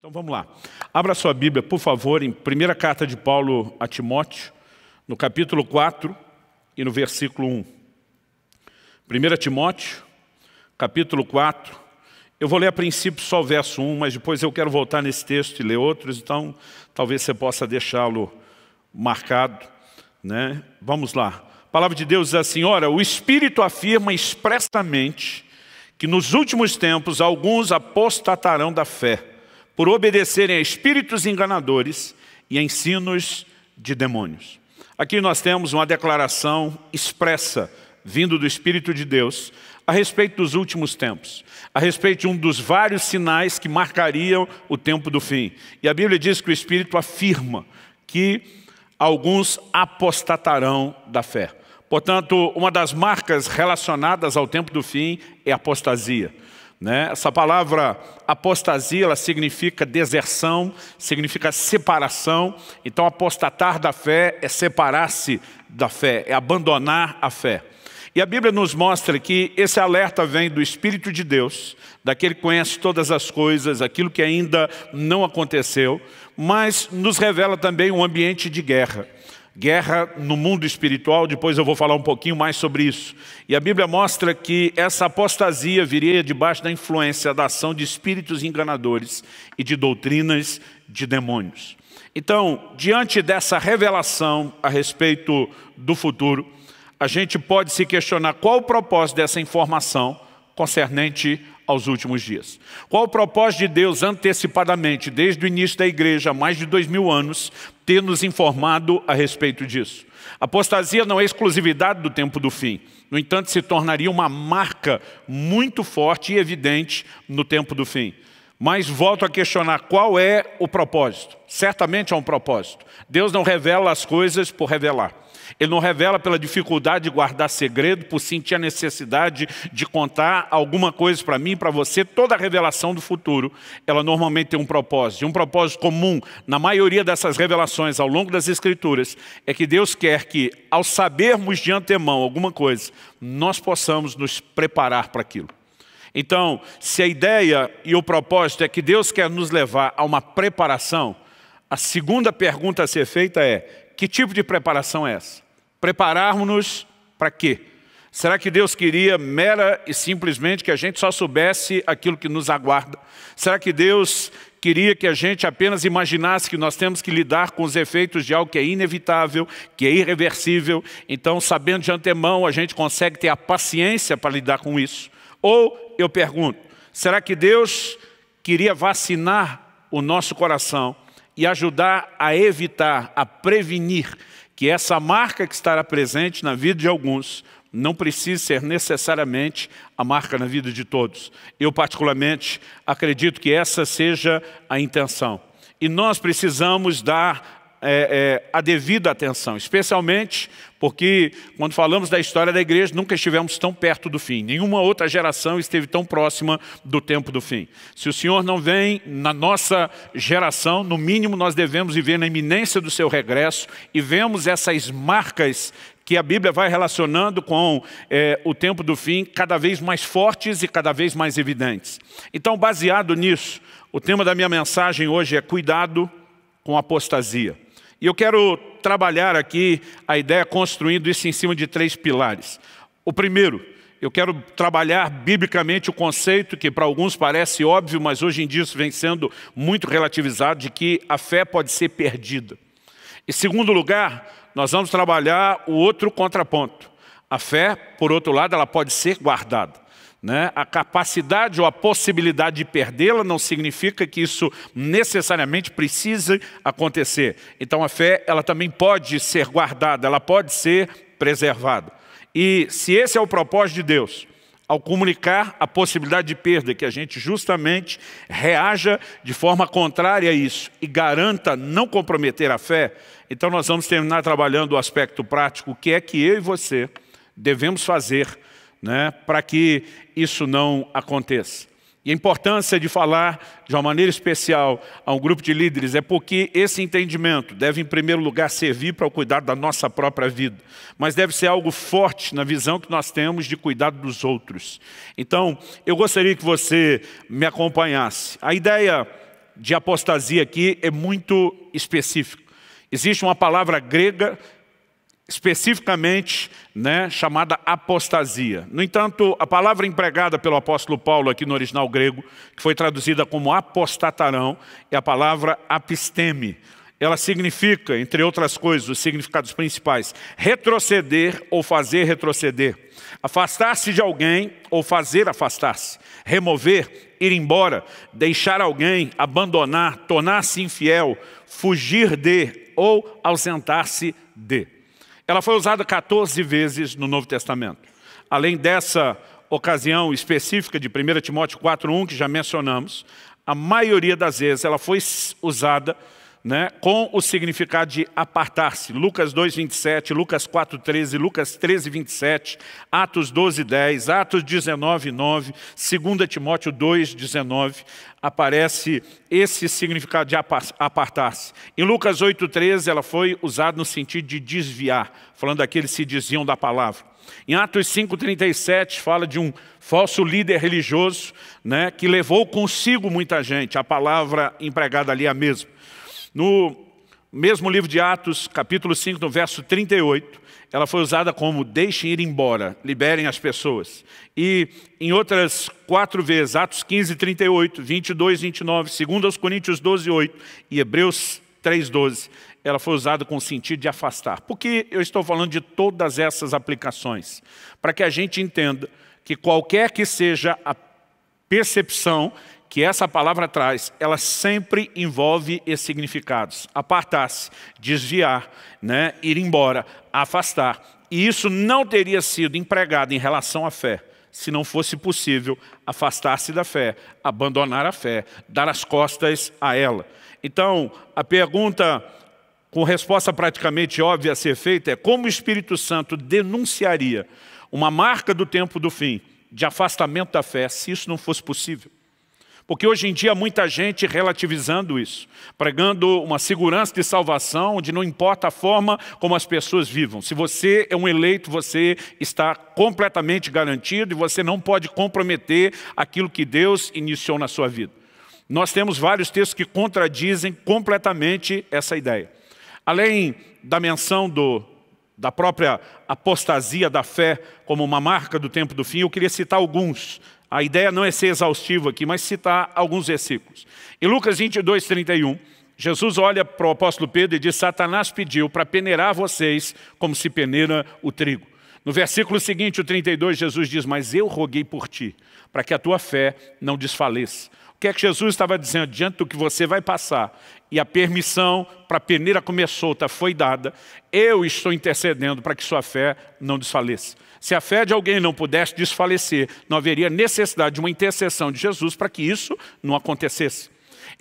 Então vamos lá. Abra sua Bíblia, por favor, em primeira carta de Paulo a Timóteo, no capítulo 4 e no versículo 1. 1 Timóteo, capítulo 4. Eu vou ler a princípio só o verso 1, mas depois eu quero voltar nesse texto e ler outros, então talvez você possa deixá-lo marcado. Né? Vamos lá. A palavra de Deus diz assim, ora, o Espírito afirma expressamente que nos últimos tempos alguns apostatarão da fé por obedecerem a espíritos enganadores e a ensinos de demônios. Aqui nós temos uma declaração expressa, vindo do Espírito de Deus, a respeito dos últimos tempos, a respeito de um dos vários sinais que marcariam o tempo do fim. E a Bíblia diz que o Espírito afirma que alguns apostatarão da fé. Portanto, uma das marcas relacionadas ao tempo do fim é a apostasia. Né? Essa palavra apostasia, ela significa deserção, significa separação. Então, apostatar da fé é separar-se da fé, é abandonar a fé. E a Bíblia nos mostra que esse alerta vem do Espírito de Deus, daquele que conhece todas as coisas, aquilo que ainda não aconteceu, mas nos revela também um ambiente de guerra. Guerra no mundo espiritual, depois eu vou falar um pouquinho mais sobre isso. E a Bíblia mostra que essa apostasia viria debaixo da influência da ação de espíritos enganadores e de doutrinas de demônios. Então, diante dessa revelação a respeito do futuro, a gente pode se questionar qual o propósito dessa informação concernente aos últimos dias. Qual o propósito de Deus antecipadamente, desde o início da igreja, há mais de dois mil anos, ter nos informado a respeito disso? Apostasia não é exclusividade do tempo do fim. No entanto, se tornaria uma marca muito forte e evidente no tempo do fim. Mas volto a questionar qual é o propósito. Certamente há um propósito. Deus não revela as coisas por revelar. Ele não revela pela dificuldade de guardar segredo, por sentir a necessidade de contar alguma coisa para mim, para você. Toda revelação do futuro, ela normalmente tem um propósito. E um propósito comum na maioria dessas revelações ao longo das Escrituras é que Deus quer que, ao sabermos de antemão alguma coisa, nós possamos nos preparar para aquilo. Então, se a ideia e o propósito é que Deus quer nos levar a uma preparação, a segunda pergunta a ser feita é que tipo de preparação é essa? Prepararmos-nos para quê? Será que Deus queria mera e simplesmente que a gente só soubesse aquilo que nos aguarda? Será que Deus queria que a gente apenas imaginasse que nós temos que lidar com os efeitos de algo que é inevitável, que é irreversível? Então, sabendo de antemão, a gente consegue ter a paciência para lidar com isso? Ou, eu pergunto, será que Deus queria vacinar o nosso coração e ajudar a evitar, a prevenir que essa marca que estará presente na vida de alguns não precise ser necessariamente a marca na vida de todos. Eu, particularmente, acredito que essa seja a intenção. E nós precisamos dar é, é, a devida atenção, especialmente porque, quando falamos da história da igreja, nunca estivemos tão perto do fim. Nenhuma outra geração esteve tão próxima do tempo do fim. Se o Senhor não vem na nossa geração, no mínimo nós devemos viver na iminência do seu regresso e vemos essas marcas que a Bíblia vai relacionando com é, o tempo do fim cada vez mais fortes e cada vez mais evidentes. Então, baseado nisso, o tema da minha mensagem hoje é cuidado com apostasia. E eu quero trabalhar aqui a ideia construindo isso em cima de três pilares. O primeiro, eu quero trabalhar biblicamente o conceito que para alguns parece óbvio, mas hoje em dia isso vem sendo muito relativizado, de que a fé pode ser perdida. Em segundo lugar, nós vamos trabalhar o outro contraponto. A fé, por outro lado, ela pode ser guardada. Né? A capacidade ou a possibilidade de perdê-la não significa que isso necessariamente precise acontecer. Então a fé ela também pode ser guardada, ela pode ser preservada. E se esse é o propósito de Deus, ao comunicar a possibilidade de perda, que a gente justamente reaja de forma contrária a isso e garanta não comprometer a fé, então nós vamos terminar trabalhando o aspecto prático, o que é que eu e você devemos fazer né, para que isso não aconteça. E a importância de falar de uma maneira especial a um grupo de líderes é porque esse entendimento deve, em primeiro lugar, servir para o cuidado da nossa própria vida, mas deve ser algo forte na visão que nós temos de cuidado dos outros. Então, eu gostaria que você me acompanhasse. A ideia de apostasia aqui é muito específica. Existe uma palavra grega especificamente né, chamada apostasia. No entanto, a palavra empregada pelo apóstolo Paulo aqui no original grego, que foi traduzida como apostatarão, é a palavra apisteme. Ela significa, entre outras coisas, os significados principais, retroceder ou fazer retroceder, afastar-se de alguém ou fazer afastar-se, remover, ir embora, deixar alguém, abandonar, tornar-se infiel, fugir de ou ausentar-se de. Ela foi usada 14 vezes no Novo Testamento. Além dessa ocasião específica de 1 Timóteo 4.1, que já mencionamos, a maioria das vezes ela foi usada né, com o significado de apartar-se. Lucas 2, 27, Lucas 4, 13, Lucas 13, 27, Atos 12, 10, Atos 19, 9, 2 Timóteo 2, 19, aparece esse significado de apartar-se. Em Lucas 8, 13, ela foi usada no sentido de desviar, falando daqueles que se diziam da palavra. Em Atos 5,37 fala de um falso líder religioso né, que levou consigo muita gente. A palavra empregada ali é a mesma. No mesmo livro de Atos, capítulo 5, no verso 38, ela foi usada como deixem ir embora, liberem as pessoas. E em outras quatro vezes, Atos 15, 38, 22, 29, 2 Coríntios 12, 8 e Hebreus 3, 12, ela foi usada com o sentido de afastar. Por que eu estou falando de todas essas aplicações? Para que a gente entenda que qualquer que seja a percepção que essa palavra traz, ela sempre envolve esses significados. Apartar-se, desviar, né? ir embora, afastar. E isso não teria sido empregado em relação à fé se não fosse possível afastar-se da fé, abandonar a fé, dar as costas a ela. Então, a pergunta com resposta praticamente óbvia a ser feita é como o Espírito Santo denunciaria uma marca do tempo do fim de afastamento da fé se isso não fosse possível? Porque hoje em dia muita gente relativizando isso, pregando uma segurança de salvação, onde não importa a forma como as pessoas vivam. Se você é um eleito, você está completamente garantido e você não pode comprometer aquilo que Deus iniciou na sua vida. Nós temos vários textos que contradizem completamente essa ideia. Além da menção do da própria apostasia da fé como uma marca do tempo do fim, eu queria citar alguns a ideia não é ser exaustivo aqui, mas citar alguns versículos. Em Lucas 22, 31, Jesus olha para o apóstolo Pedro e diz, Satanás pediu para peneirar vocês como se peneira o trigo. No versículo seguinte, o 32, Jesus diz, mas eu roguei por ti, para que a tua fé não desfaleça. O que é que Jesus estava dizendo? Diante do que você vai passar, e a permissão para a peneira comer solta tá, foi dada, eu estou intercedendo para que sua fé não desfaleça. Se a fé de alguém não pudesse desfalecer, não haveria necessidade de uma intercessão de Jesus para que isso não acontecesse.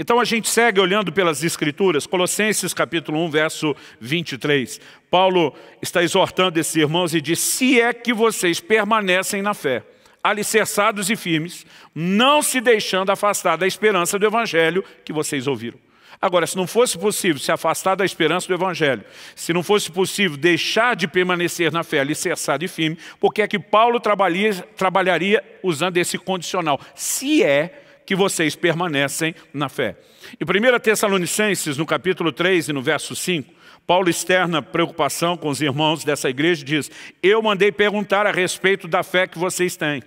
Então a gente segue olhando pelas Escrituras, Colossenses capítulo 1, verso 23. Paulo está exortando esses irmãos e diz, se é que vocês permanecem na fé, alicerçados e firmes, não se deixando afastar da esperança do Evangelho que vocês ouviram. Agora, se não fosse possível se afastar da esperança do Evangelho, se não fosse possível deixar de permanecer na fé, alicerçado e firme, por que é que Paulo trabalharia, trabalharia usando esse condicional? Se é que vocês permanecem na fé. Em 1 Tessalonicenses, no capítulo 3 e no verso 5, Paulo externa preocupação com os irmãos dessa igreja e diz, eu mandei perguntar a respeito da fé que vocês têm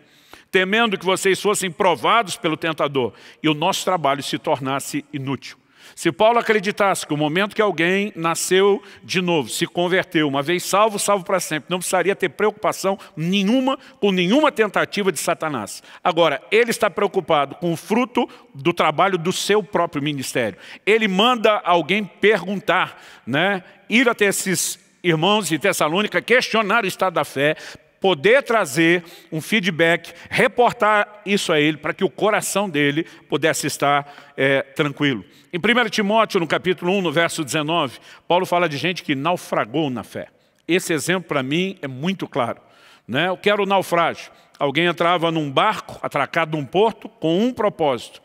temendo que vocês fossem provados pelo tentador e o nosso trabalho se tornasse inútil. Se Paulo acreditasse que o momento que alguém nasceu de novo, se converteu, uma vez salvo, salvo para sempre, não precisaria ter preocupação nenhuma com nenhuma tentativa de Satanás. Agora, ele está preocupado com o fruto do trabalho do seu próprio ministério. Ele manda alguém perguntar, né? ir até esses irmãos de Tessalônica questionar o estado da fé, poder trazer um feedback, reportar isso a ele, para que o coração dele pudesse estar é, tranquilo. Em 1 Timóteo, no capítulo 1, no verso 19, Paulo fala de gente que naufragou na fé. Esse exemplo, para mim, é muito claro. Né? que era o naufrágio. Alguém entrava num barco, atracado num porto, com um propósito,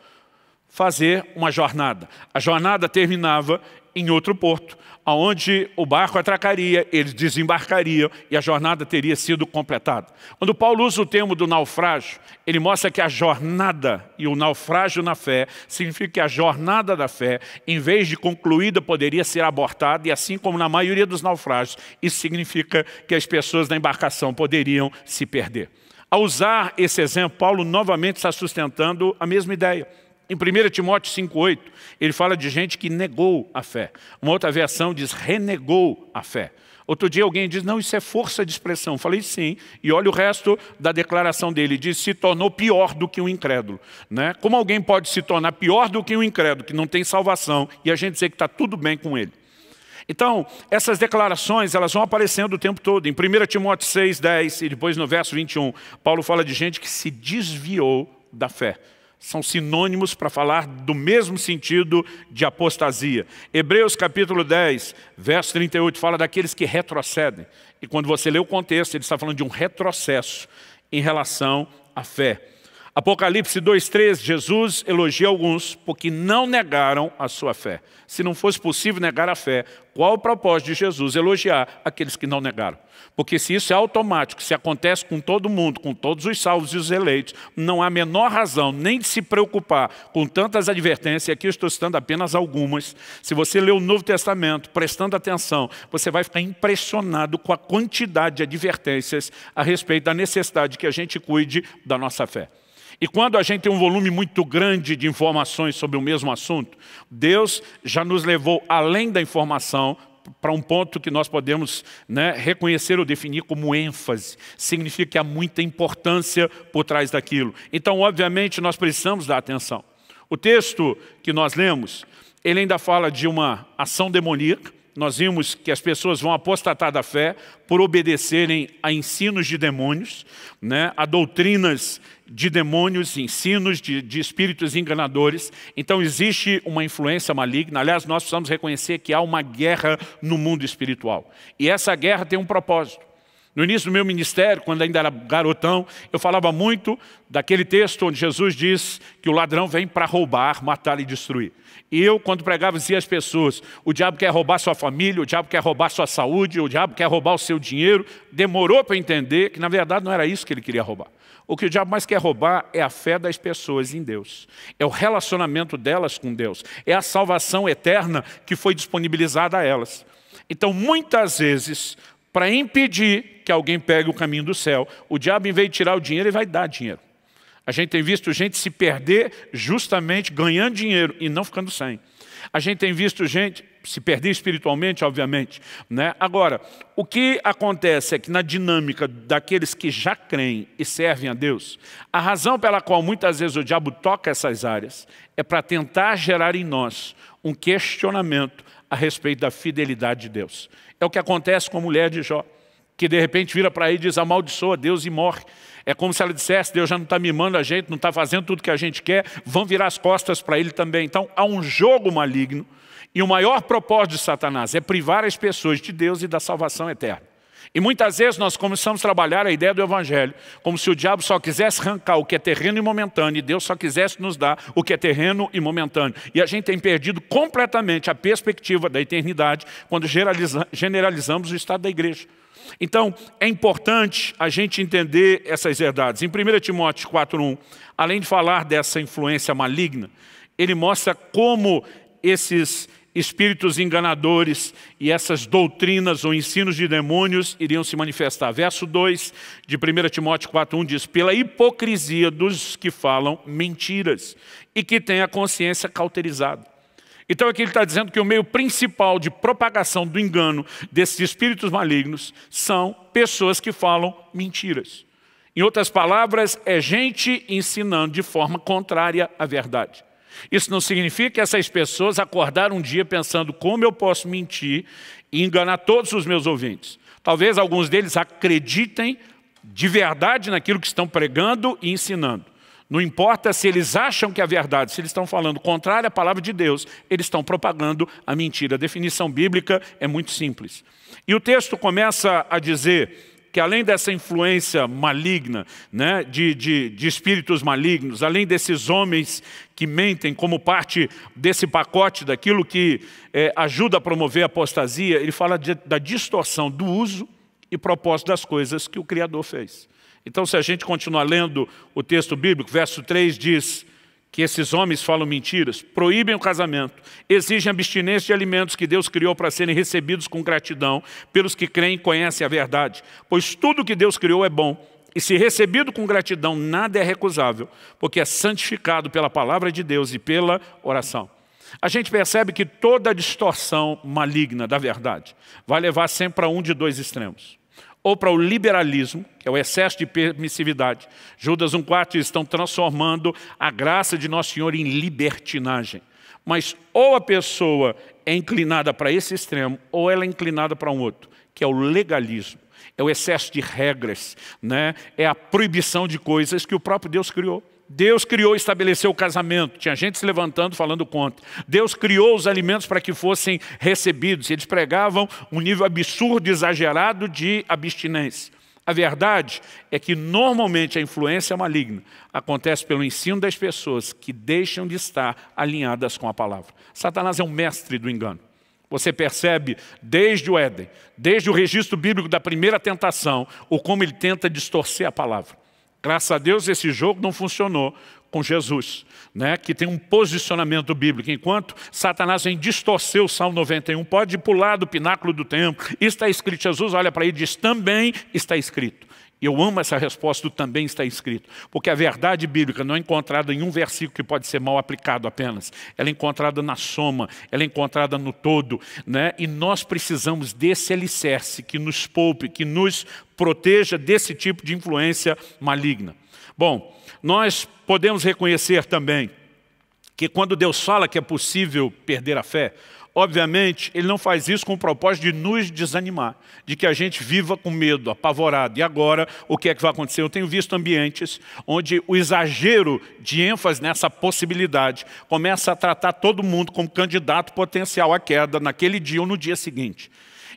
fazer uma jornada. A jornada terminava em outro porto aonde o barco atracaria, eles desembarcariam e a jornada teria sido completada. Quando Paulo usa o termo do naufrágio, ele mostra que a jornada e o naufrágio na fé significa que a jornada da fé, em vez de concluída, poderia ser abortada e assim como na maioria dos naufrágios, isso significa que as pessoas da embarcação poderiam se perder. Ao usar esse exemplo, Paulo novamente está sustentando a mesma ideia. Em 1 Timóteo 5,8, ele fala de gente que negou a fé. Uma outra versão diz renegou a fé. Outro dia alguém diz, não, isso é força de expressão. Eu falei, sim. E olha o resto da declaração dele. Ele diz, se tornou pior do que um incrédulo. Né? Como alguém pode se tornar pior do que um incrédulo, que não tem salvação, e a gente dizer que está tudo bem com ele? Então, essas declarações, elas vão aparecendo o tempo todo. Em 1 Timóteo 6, 10, e depois no verso 21, Paulo fala de gente que se desviou da fé são sinônimos para falar do mesmo sentido de apostasia. Hebreus capítulo 10, verso 38, fala daqueles que retrocedem. E quando você lê o contexto, ele está falando de um retrocesso em relação à fé. Apocalipse 2,3, Jesus elogia alguns porque não negaram a sua fé. Se não fosse possível negar a fé, qual o propósito de Jesus elogiar aqueles que não negaram? Porque se isso é automático, se acontece com todo mundo, com todos os salvos e os eleitos, não há a menor razão nem de se preocupar com tantas advertências, e aqui eu estou citando apenas algumas. Se você ler o Novo Testamento, prestando atenção, você vai ficar impressionado com a quantidade de advertências a respeito da necessidade que a gente cuide da nossa fé. E quando a gente tem um volume muito grande de informações sobre o mesmo assunto, Deus já nos levou além da informação para um ponto que nós podemos né, reconhecer ou definir como ênfase. Significa que há muita importância por trás daquilo. Então, obviamente, nós precisamos dar atenção. O texto que nós lemos, ele ainda fala de uma ação demoníaca, nós vimos que as pessoas vão apostatar da fé por obedecerem a ensinos de demônios, né, a doutrinas de demônios, ensinos de, de espíritos enganadores. Então existe uma influência maligna. Aliás, nós precisamos reconhecer que há uma guerra no mundo espiritual. E essa guerra tem um propósito. No início do meu ministério, quando ainda era garotão, eu falava muito daquele texto onde Jesus diz que o ladrão vem para roubar, matar e destruir. E eu, quando pregava, dizia às pessoas, o diabo quer roubar sua família, o diabo quer roubar sua saúde, o diabo quer roubar o seu dinheiro. Demorou para entender que, na verdade, não era isso que ele queria roubar. O que o diabo mais quer roubar é a fé das pessoas em Deus. É o relacionamento delas com Deus. É a salvação eterna que foi disponibilizada a elas. Então, muitas vezes, para impedir que alguém pegue o caminho do céu, o diabo, em vez de tirar o dinheiro, ele vai dar dinheiro. A gente tem visto gente se perder justamente ganhando dinheiro e não ficando sem. A gente tem visto gente se perder espiritualmente, obviamente. Né? Agora, o que acontece é que na dinâmica daqueles que já creem e servem a Deus, a razão pela qual muitas vezes o diabo toca essas áreas é para tentar gerar em nós um questionamento a respeito da fidelidade de Deus. É o que acontece com a mulher de Jó que de repente vira para aí e diz, amaldiçoa Deus e morre. É como se ela dissesse, Deus já não está mimando a gente, não está fazendo tudo que a gente quer, vão virar as costas para ele também. Então, há um jogo maligno, e o maior propósito de Satanás é privar as pessoas de Deus e da salvação eterna. E muitas vezes nós começamos a trabalhar a ideia do Evangelho como se o diabo só quisesse arrancar o que é terreno e momentâneo e Deus só quisesse nos dar o que é terreno e momentâneo. E a gente tem perdido completamente a perspectiva da eternidade quando generalizamos o estado da igreja. Então, é importante a gente entender essas verdades. Em 1 Timóteo 4.1, além de falar dessa influência maligna, ele mostra como esses espíritos enganadores e essas doutrinas ou ensinos de demônios iriam se manifestar. Verso 2 de 1 Timóteo 4,1 diz, pela hipocrisia dos que falam mentiras e que têm a consciência cauterizada. Então aqui ele está dizendo que o meio principal de propagação do engano desses espíritos malignos são pessoas que falam mentiras. Em outras palavras, é gente ensinando de forma contrária à verdade. Isso não significa que essas pessoas acordaram um dia pensando como eu posso mentir e enganar todos os meus ouvintes. Talvez alguns deles acreditem de verdade naquilo que estão pregando e ensinando. Não importa se eles acham que é verdade, se eles estão falando contrário à palavra de Deus, eles estão propagando a mentira. A definição bíblica é muito simples. E o texto começa a dizer que além dessa influência maligna, né, de, de, de espíritos malignos, além desses homens que mentem como parte desse pacote daquilo que é, ajuda a promover a apostasia, ele fala de, da distorção do uso e propósito das coisas que o Criador fez. Então, se a gente continuar lendo o texto bíblico, verso 3 diz que esses homens falam mentiras, proíbem o casamento, exigem abstinência de alimentos que Deus criou para serem recebidos com gratidão pelos que creem e conhecem a verdade, pois tudo que Deus criou é bom, e se recebido com gratidão, nada é recusável, porque é santificado pela palavra de Deus e pela oração. A gente percebe que toda distorção maligna da verdade vai levar sempre a um de dois extremos ou para o liberalismo, que é o excesso de permissividade. Judas 1,4 estão transformando a graça de Nosso Senhor em libertinagem. Mas ou a pessoa é inclinada para esse extremo, ou ela é inclinada para um outro, que é o legalismo. É o excesso de regras, né? é a proibição de coisas que o próprio Deus criou. Deus criou e estabeleceu o casamento. Tinha gente se levantando falando contra. Deus criou os alimentos para que fossem recebidos. Eles pregavam um nível absurdo, exagerado de abstinência. A verdade é que normalmente a influência maligna acontece pelo ensino das pessoas que deixam de estar alinhadas com a palavra. Satanás é um mestre do engano. Você percebe desde o Éden, desde o registro bíblico da primeira tentação, o como ele tenta distorcer a palavra. Graças a Deus esse jogo não funcionou com Jesus, né, que tem um posicionamento bíblico. Enquanto Satanás vem distorcer o Salmo 91, pode pular do pináculo do templo. Está escrito, Jesus olha para ele e diz, também está escrito. Eu amo essa resposta do também está escrito, porque a verdade bíblica não é encontrada em um versículo que pode ser mal aplicado apenas. Ela é encontrada na soma, ela é encontrada no todo. Né? E nós precisamos desse alicerce que nos poupe, que nos proteja desse tipo de influência maligna. Bom, nós podemos reconhecer também que quando Deus fala que é possível perder a fé, obviamente, Ele não faz isso com o propósito de nos desanimar, de que a gente viva com medo, apavorado. E agora, o que é que vai acontecer? Eu tenho visto ambientes onde o exagero de ênfase nessa possibilidade começa a tratar todo mundo como candidato potencial à queda naquele dia ou no dia seguinte.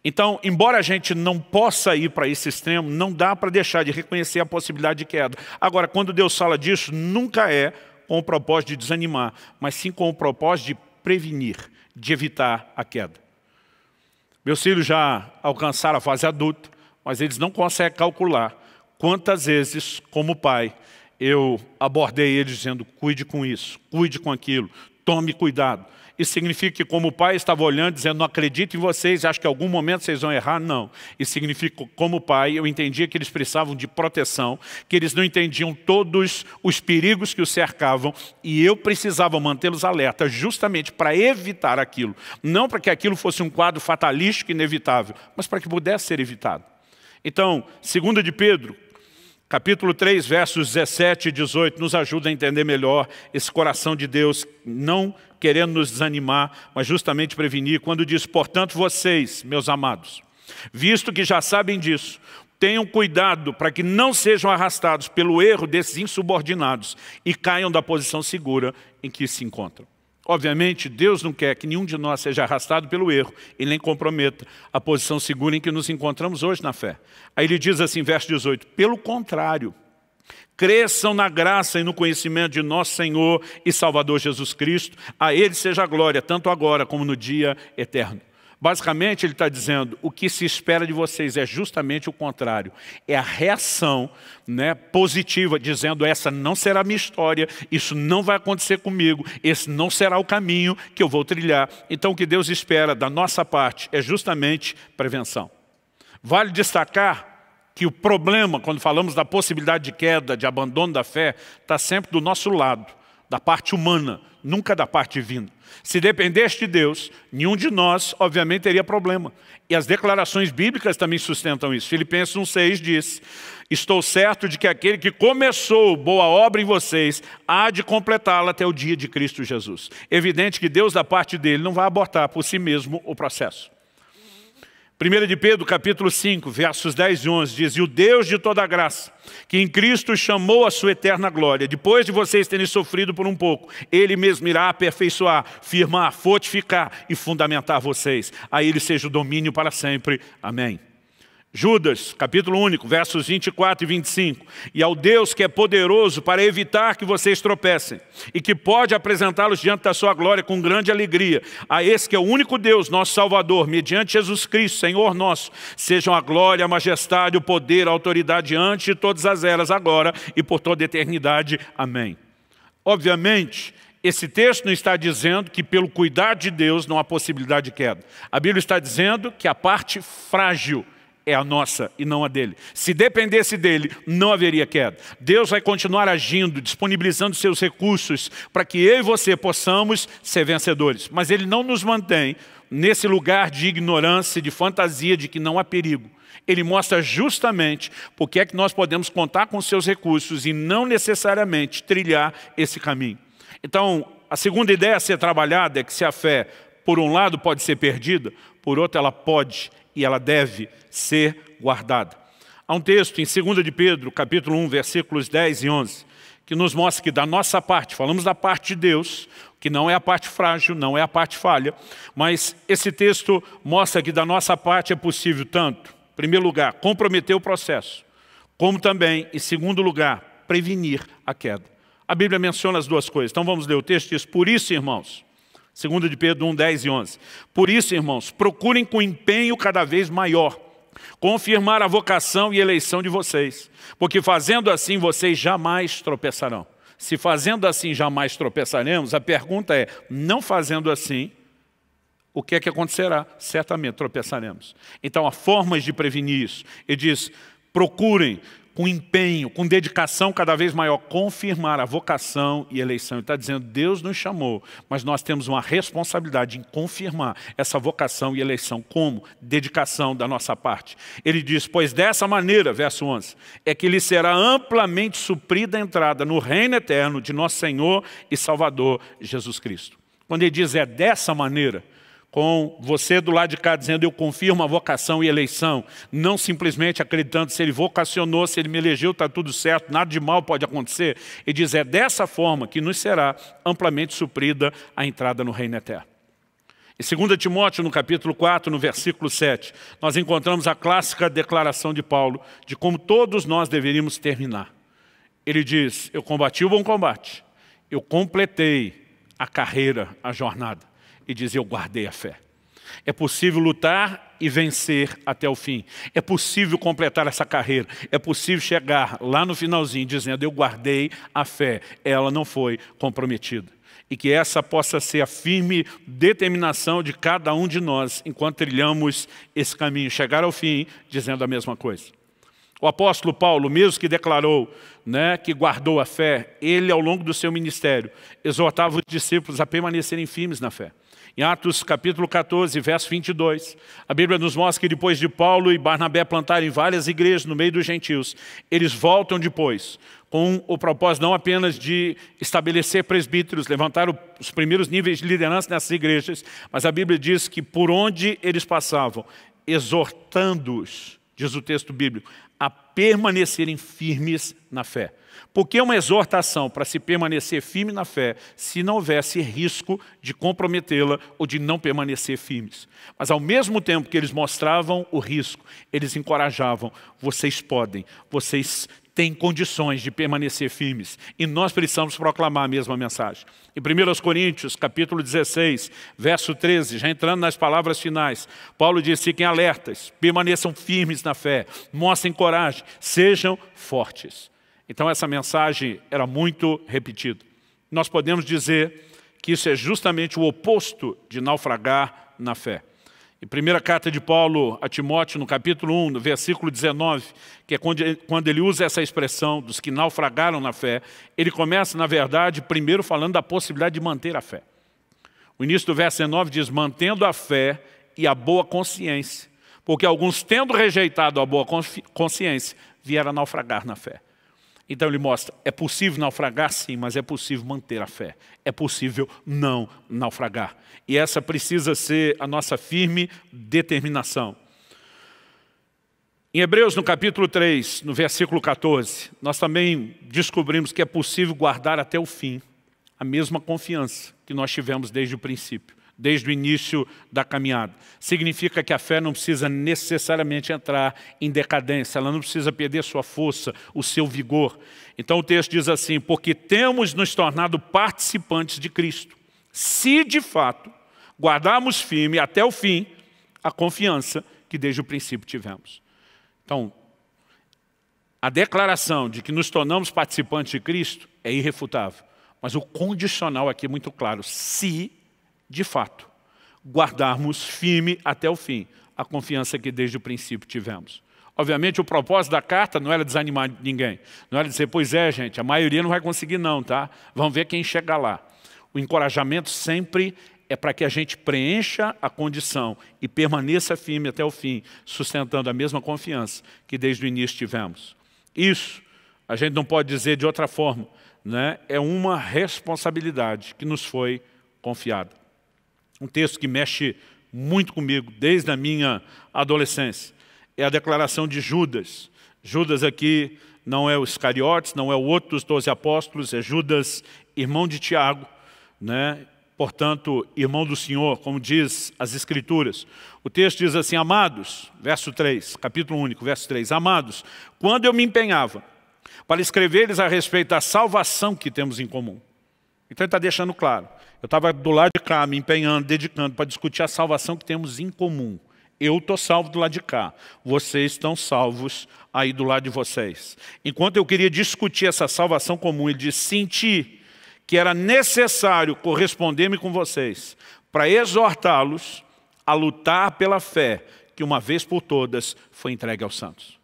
Então, embora a gente não possa ir para esse extremo, não dá para deixar de reconhecer a possibilidade de queda. Agora, quando Deus fala disso, nunca é com o propósito de desanimar, mas sim com o propósito de prevenir, de evitar a queda. Meus filhos já alcançaram a fase adulta, mas eles não conseguem calcular quantas vezes, como pai, eu abordei eles dizendo, cuide com isso, cuide com aquilo, tome cuidado. Isso significa que como o pai estava olhando, dizendo, não acredito em vocês, acho que em algum momento vocês vão errar, não. Isso significa que como pai, eu entendia que eles precisavam de proteção, que eles não entendiam todos os perigos que os cercavam, e eu precisava mantê-los alerta, justamente para evitar aquilo. Não para que aquilo fosse um quadro fatalístico e inevitável, mas para que pudesse ser evitado. Então, segunda de Pedro, capítulo 3, versos 17 e 18, nos ajuda a entender melhor esse coração de Deus, não querendo nos desanimar, mas justamente prevenir, quando diz, portanto, vocês, meus amados, visto que já sabem disso, tenham cuidado para que não sejam arrastados pelo erro desses insubordinados e caiam da posição segura em que se encontram. Obviamente, Deus não quer que nenhum de nós seja arrastado pelo erro e nem comprometa a posição segura em que nos encontramos hoje na fé. Aí ele diz assim, verso 18, pelo contrário, cresçam na graça e no conhecimento de nosso Senhor e Salvador Jesus Cristo, a Ele seja a glória, tanto agora como no dia eterno. Basicamente, ele está dizendo, o que se espera de vocês é justamente o contrário. É a reação né, positiva, dizendo, essa não será minha história, isso não vai acontecer comigo, esse não será o caminho que eu vou trilhar. Então, o que Deus espera da nossa parte é justamente prevenção. Vale destacar que o problema, quando falamos da possibilidade de queda, de abandono da fé, está sempre do nosso lado da parte humana, nunca da parte divina. Se dependesse de Deus, nenhum de nós, obviamente, teria problema. E as declarações bíblicas também sustentam isso. Filipenses 1,6 diz, Estou certo de que aquele que começou boa obra em vocês há de completá-la até o dia de Cristo Jesus. Evidente que Deus, da parte dele, não vai abortar por si mesmo o processo. 1 de Pedro, capítulo 5, versos 10 e 11, diz, E o Deus de toda graça, que em Cristo chamou a sua eterna glória, depois de vocês terem sofrido por um pouco, Ele mesmo irá aperfeiçoar, firmar, fortificar e fundamentar vocês. A Ele seja o domínio para sempre. Amém. Judas, capítulo único, versos 24 e 25. E ao Deus que é poderoso para evitar que vocês tropecem e que pode apresentá-los diante da sua glória com grande alegria, a esse que é o único Deus, nosso Salvador, mediante Jesus Cristo, Senhor nosso, sejam a glória, a majestade, o poder, a autoridade antes de todas as eras, agora e por toda a eternidade. Amém. Obviamente, esse texto não está dizendo que pelo cuidado de Deus não há possibilidade de queda. A Bíblia está dizendo que a parte frágil, é a nossa e não a dele. Se dependesse dele, não haveria queda. Deus vai continuar agindo, disponibilizando seus recursos para que eu e você possamos ser vencedores. Mas ele não nos mantém nesse lugar de ignorância, de fantasia, de que não há perigo. Ele mostra justamente porque é que nós podemos contar com seus recursos e não necessariamente trilhar esse caminho. Então, a segunda ideia a ser trabalhada é que se a fé, por um lado, pode ser perdida, por outro, ela pode e ela deve ser guardada. Há um texto em 2 de Pedro, capítulo 1, versículos 10 e 11, que nos mostra que da nossa parte, falamos da parte de Deus, que não é a parte frágil, não é a parte falha, mas esse texto mostra que da nossa parte é possível tanto, em primeiro lugar, comprometer o processo, como também, em segundo lugar, prevenir a queda. A Bíblia menciona as duas coisas. Então vamos ler o texto e diz, por isso, irmãos, Segunda de Pedro 1, 10 e 11. Por isso, irmãos, procurem com empenho cada vez maior confirmar a vocação e eleição de vocês, porque fazendo assim vocês jamais tropeçarão. Se fazendo assim jamais tropeçaremos, a pergunta é, não fazendo assim, o que é que acontecerá? Certamente tropeçaremos. Então há formas de prevenir isso. Ele diz, procurem com empenho, com dedicação cada vez maior, confirmar a vocação e eleição. Ele está dizendo, Deus nos chamou, mas nós temos uma responsabilidade em confirmar essa vocação e eleição. Como? Dedicação da nossa parte. Ele diz, pois dessa maneira, verso 11, é que lhe será amplamente suprida a entrada no reino eterno de nosso Senhor e Salvador Jesus Cristo. Quando ele diz, é dessa maneira, com você do lado de cá dizendo eu confirmo a vocação e eleição, não simplesmente acreditando se ele vocacionou, se ele me elegeu, está tudo certo, nada de mal pode acontecer. E diz, é dessa forma que nos será amplamente suprida a entrada no reino eterno. Em 2 Timóteo, no capítulo 4, no versículo 7, nós encontramos a clássica declaração de Paulo de como todos nós deveríamos terminar. Ele diz, eu combati o bom combate, eu completei a carreira, a jornada e diz: Eu guardei a fé. É possível lutar e vencer até o fim. É possível completar essa carreira. É possível chegar lá no finalzinho dizendo: Eu guardei a fé. Ela não foi comprometida. E que essa possa ser a firme determinação de cada um de nós enquanto trilhamos esse caminho, chegar ao fim dizendo a mesma coisa. O apóstolo Paulo, mesmo que declarou né, que guardou a fé, ele, ao longo do seu ministério, exortava os discípulos a permanecerem firmes na fé. Em Atos capítulo 14, verso 22, a Bíblia nos mostra que depois de Paulo e Barnabé plantarem várias igrejas no meio dos gentios, eles voltam depois com o propósito não apenas de estabelecer presbíteros, levantar os primeiros níveis de liderança nessas igrejas, mas a Bíblia diz que por onde eles passavam, exortando-os, diz o texto bíblico, a permanecerem firmes na fé. Porque é uma exortação para se permanecer firme na fé se não houvesse risco de comprometê-la ou de não permanecer firmes. Mas ao mesmo tempo que eles mostravam o risco, eles encorajavam, vocês podem, vocês têm condições de permanecer firmes. E nós precisamos proclamar a mesma mensagem. Em 1 Coríntios, capítulo 16, verso 13, já entrando nas palavras finais, Paulo diz, fiquem alertas, permaneçam firmes na fé, mostrem coragem, sejam fortes. Então essa mensagem era muito repetida. Nós podemos dizer que isso é justamente o oposto de naufragar na fé. Em primeira carta de Paulo a Timóteo, no capítulo 1, no versículo 19, que é quando ele usa essa expressão dos que naufragaram na fé, ele começa, na verdade, primeiro falando da possibilidade de manter a fé. O início do verso 19 diz, mantendo a fé e a boa consciência, porque alguns, tendo rejeitado a boa consciência, vieram a naufragar na fé. Então ele mostra, é possível naufragar sim, mas é possível manter a fé. É possível não naufragar. E essa precisa ser a nossa firme determinação. Em Hebreus, no capítulo 3, no versículo 14, nós também descobrimos que é possível guardar até o fim a mesma confiança que nós tivemos desde o princípio desde o início da caminhada. Significa que a fé não precisa necessariamente entrar em decadência, ela não precisa perder sua força, o seu vigor. Então o texto diz assim, porque temos nos tornado participantes de Cristo, se de fato guardarmos firme até o fim a confiança que desde o princípio tivemos. Então, a declaração de que nos tornamos participantes de Cristo é irrefutável, mas o condicional aqui é muito claro, se de fato, guardarmos firme até o fim a confiança que desde o princípio tivemos. Obviamente, o propósito da carta não era desanimar ninguém. Não era dizer, pois é, gente, a maioria não vai conseguir não, tá? Vamos ver quem chega lá. O encorajamento sempre é para que a gente preencha a condição e permaneça firme até o fim, sustentando a mesma confiança que desde o início tivemos. Isso, a gente não pode dizer de outra forma, né? é uma responsabilidade que nos foi confiada. Um texto que mexe muito comigo desde a minha adolescência. É a declaração de Judas. Judas aqui não é o Iscariotes, não é o outro dos doze apóstolos, é Judas, irmão de Tiago, né? portanto, irmão do Senhor, como diz as Escrituras. O texto diz assim, amados, verso 3, capítulo único, verso 3, amados, quando eu me empenhava para escrever-lhes a respeito da salvação que temos em comum, então ele está deixando claro. Eu estava do lado de cá, me empenhando, dedicando para discutir a salvação que temos em comum. Eu estou salvo do lado de cá. Vocês estão salvos aí do lado de vocês. Enquanto eu queria discutir essa salvação comum, ele diz, senti que era necessário corresponder-me com vocês para exortá-los a lutar pela fé que uma vez por todas foi entregue aos santos.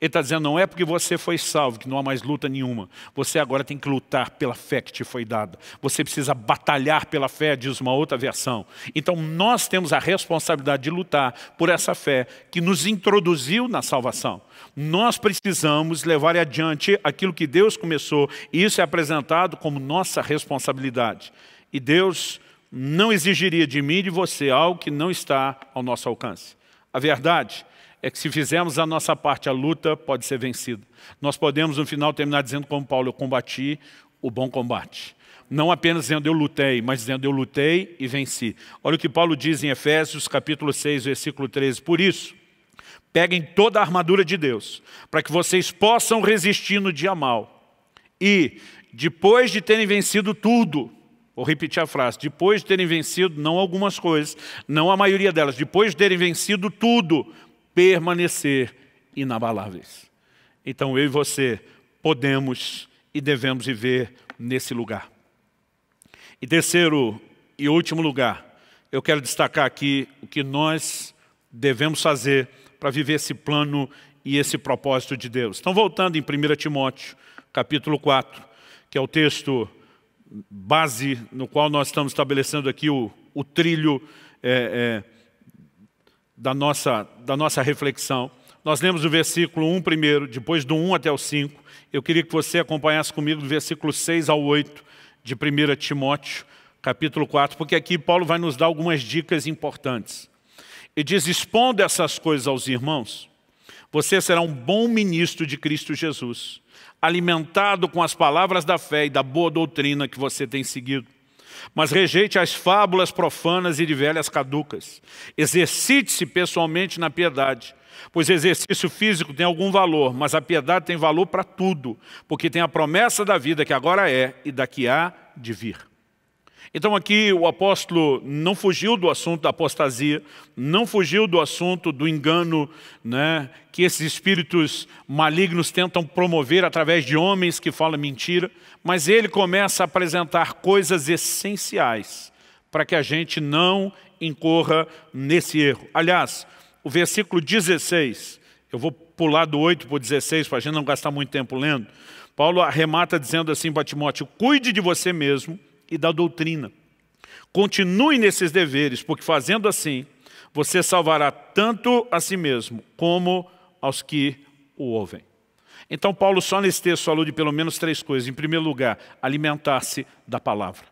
Ele está dizendo, não é porque você foi salvo que não há mais luta nenhuma. Você agora tem que lutar pela fé que te foi dada. Você precisa batalhar pela fé, diz uma outra versão. Então nós temos a responsabilidade de lutar por essa fé que nos introduziu na salvação. Nós precisamos levar adiante aquilo que Deus começou. E isso é apresentado como nossa responsabilidade. E Deus não exigiria de mim e de você algo que não está ao nosso alcance. A verdade é que se fizermos a nossa parte, a luta pode ser vencida. Nós podemos, no final, terminar dizendo como Paulo, eu combati o bom combate. Não apenas dizendo eu lutei, mas dizendo eu lutei e venci. Olha o que Paulo diz em Efésios capítulo 6, versículo 13. Por isso, peguem toda a armadura de Deus, para que vocês possam resistir no dia mal. E, depois de terem vencido tudo, Vou repetir a frase, depois de terem vencido, não algumas coisas, não a maioria delas, depois de terem vencido tudo, permanecer inabaláveis. Então eu e você podemos e devemos viver nesse lugar. E terceiro e último lugar, eu quero destacar aqui o que nós devemos fazer para viver esse plano e esse propósito de Deus. Então, voltando em 1 Timóteo, capítulo 4, que é o texto base no qual nós estamos estabelecendo aqui o, o trilho é, é, da nossa, da nossa reflexão. Nós lemos o versículo 1 primeiro, depois do 1 até o 5. Eu queria que você acompanhasse comigo do versículo 6 ao 8 de 1 Timóteo, capítulo 4, porque aqui Paulo vai nos dar algumas dicas importantes. E diz, expondo essas coisas aos irmãos, você será um bom ministro de Cristo Jesus, alimentado com as palavras da fé e da boa doutrina que você tem seguido mas rejeite as fábulas profanas e de velhas caducas. Exercite-se pessoalmente na piedade, pois exercício físico tem algum valor, mas a piedade tem valor para tudo, porque tem a promessa da vida que agora é e da que há de vir. Então aqui o apóstolo não fugiu do assunto da apostasia, não fugiu do assunto do engano né, que esses espíritos malignos tentam promover através de homens que falam mentira, mas ele começa a apresentar coisas essenciais para que a gente não incorra nesse erro. Aliás, o versículo 16, eu vou pular do 8 para o 16 para a gente não gastar muito tempo lendo, Paulo arremata dizendo assim para Timóteo, cuide de você mesmo, e da doutrina. Continue nesses deveres, porque fazendo assim, você salvará tanto a si mesmo como aos que o ouvem. Então Paulo só nesse texto falou de pelo menos três coisas. Em primeiro lugar, alimentar-se da palavra.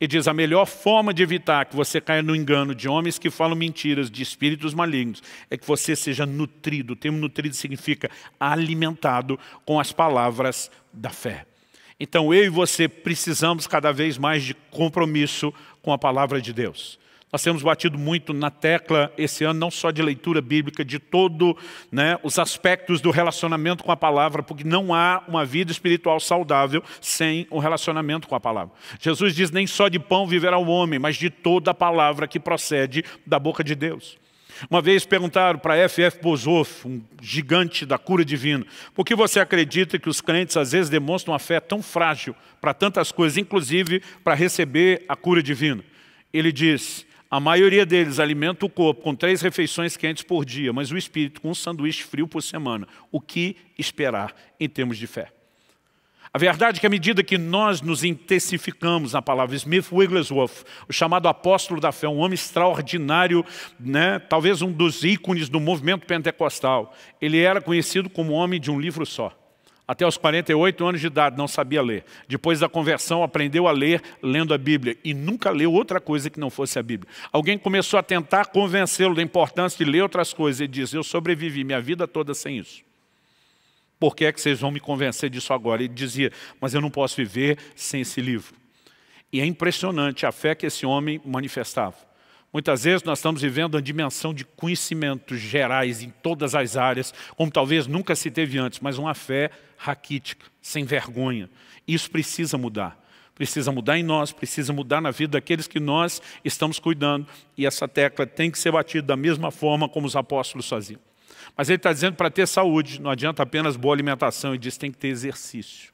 Ele diz, a melhor forma de evitar que você caia no engano de homens que falam mentiras, de espíritos malignos, é que você seja nutrido. O termo nutrido significa alimentado com as palavras da fé. Então eu e você precisamos cada vez mais de compromisso com a palavra de Deus. Nós temos batido muito na tecla esse ano, não só de leitura bíblica, de todos né, os aspectos do relacionamento com a palavra, porque não há uma vida espiritual saudável sem o um relacionamento com a palavra. Jesus diz, nem só de pão viverá o homem, mas de toda a palavra que procede da boca de Deus. Uma vez perguntaram para F.F. Bozoff, um gigante da cura divina, por que você acredita que os crentes às vezes demonstram uma fé tão frágil para tantas coisas, inclusive para receber a cura divina? Ele diz, a maioria deles alimenta o corpo com três refeições quentes por dia, mas o espírito com um sanduíche frio por semana. O que esperar em termos de fé? A verdade é que à medida que nós nos intensificamos na palavra, Smith Wigglesworth, o chamado apóstolo da fé, um homem extraordinário, né, talvez um dos ícones do movimento pentecostal, ele era conhecido como homem de um livro só. Até os 48 anos de idade, não sabia ler. Depois da conversão, aprendeu a ler lendo a Bíblia. E nunca leu outra coisa que não fosse a Bíblia. Alguém começou a tentar convencê-lo da importância de ler outras coisas. e diz, eu sobrevivi minha vida toda sem isso por que é que vocês vão me convencer disso agora? Ele dizia, mas eu não posso viver sem esse livro. E é impressionante a fé que esse homem manifestava. Muitas vezes nós estamos vivendo uma dimensão de conhecimentos gerais em todas as áreas, como talvez nunca se teve antes, mas uma fé raquítica, sem vergonha. Isso precisa mudar. Precisa mudar em nós, precisa mudar na vida daqueles que nós estamos cuidando. E essa tecla tem que ser batida da mesma forma como os apóstolos faziam. Mas ele está dizendo para ter saúde, não adianta apenas boa alimentação, ele diz que tem que ter exercício.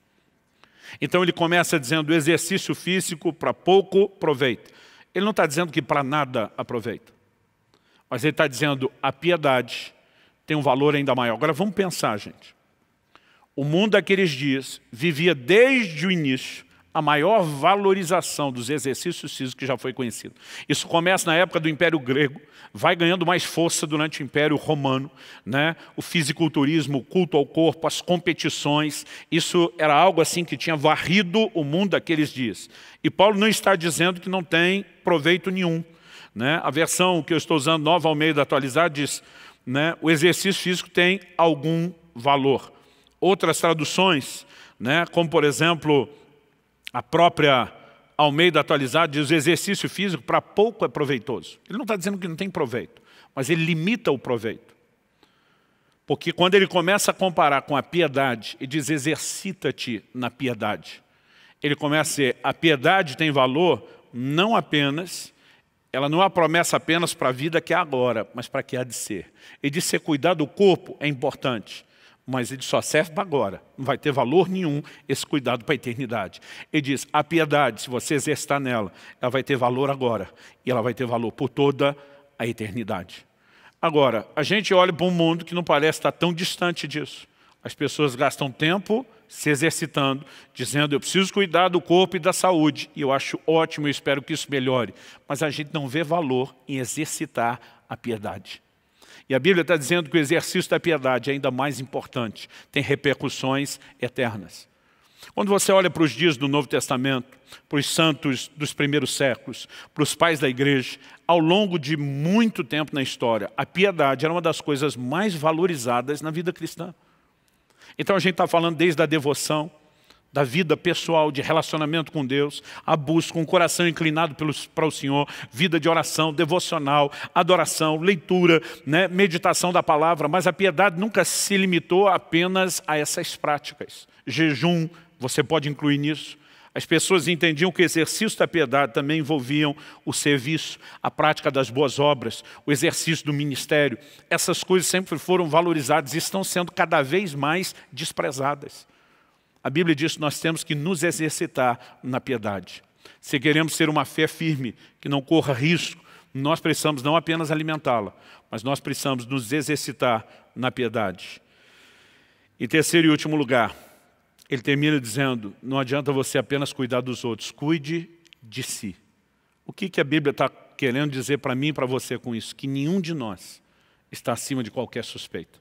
Então ele começa dizendo exercício físico para pouco proveito. Ele não está dizendo que para nada aproveita. Mas ele está dizendo a piedade tem um valor ainda maior. Agora vamos pensar, gente. O mundo daqueles dias vivia desde o início a maior valorização dos exercícios físicos que já foi conhecido. Isso começa na época do Império Grego, vai ganhando mais força durante o Império Romano, né? o fisiculturismo, o culto ao corpo, as competições, isso era algo assim que tinha varrido o mundo daqueles dias. E Paulo não está dizendo que não tem proveito nenhum. Né? A versão que eu estou usando, Nova Almeida atualizada, diz né, o exercício físico tem algum valor. Outras traduções, né, como por exemplo a própria Almeida atualizada diz o exercício físico para pouco é proveitoso. Ele não está dizendo que não tem proveito, mas ele limita o proveito. Porque quando ele começa a comparar com a piedade e diz exercita-te na piedade, ele começa a dizer, a piedade tem valor não apenas, ela não é uma promessa apenas para a vida que é agora, mas para que há de ser. E de ser cuidar do corpo é importante, mas ele só serve para agora. Não vai ter valor nenhum esse cuidado para a eternidade. Ele diz, a piedade, se você exercitar nela, ela vai ter valor agora. E ela vai ter valor por toda a eternidade. Agora, a gente olha para um mundo que não parece estar tão distante disso. As pessoas gastam tempo se exercitando, dizendo eu preciso cuidar do corpo e da saúde. E eu acho ótimo, eu espero que isso melhore. Mas a gente não vê valor em exercitar a piedade. E a Bíblia está dizendo que o exercício da piedade é ainda mais importante, tem repercussões eternas. Quando você olha para os dias do Novo Testamento, para os santos dos primeiros séculos, para os pais da igreja, ao longo de muito tempo na história, a piedade era uma das coisas mais valorizadas na vida cristã. Então a gente está falando desde a devoção, da vida pessoal, de relacionamento com Deus, a busca, um coração inclinado pelos, para o Senhor, vida de oração, devocional, adoração, leitura, né, meditação da palavra, mas a piedade nunca se limitou apenas a essas práticas. Jejum, você pode incluir nisso. As pessoas entendiam que o exercício da piedade também envolviam o serviço, a prática das boas obras, o exercício do ministério. Essas coisas sempre foram valorizadas e estão sendo cada vez mais desprezadas. A Bíblia diz que nós temos que nos exercitar na piedade. Se queremos ser uma fé firme, que não corra risco, nós precisamos não apenas alimentá-la, mas nós precisamos nos exercitar na piedade. Em terceiro e último lugar, ele termina dizendo, não adianta você apenas cuidar dos outros, cuide de si. O que, que a Bíblia está querendo dizer para mim e para você com isso? Que nenhum de nós está acima de qualquer suspeita.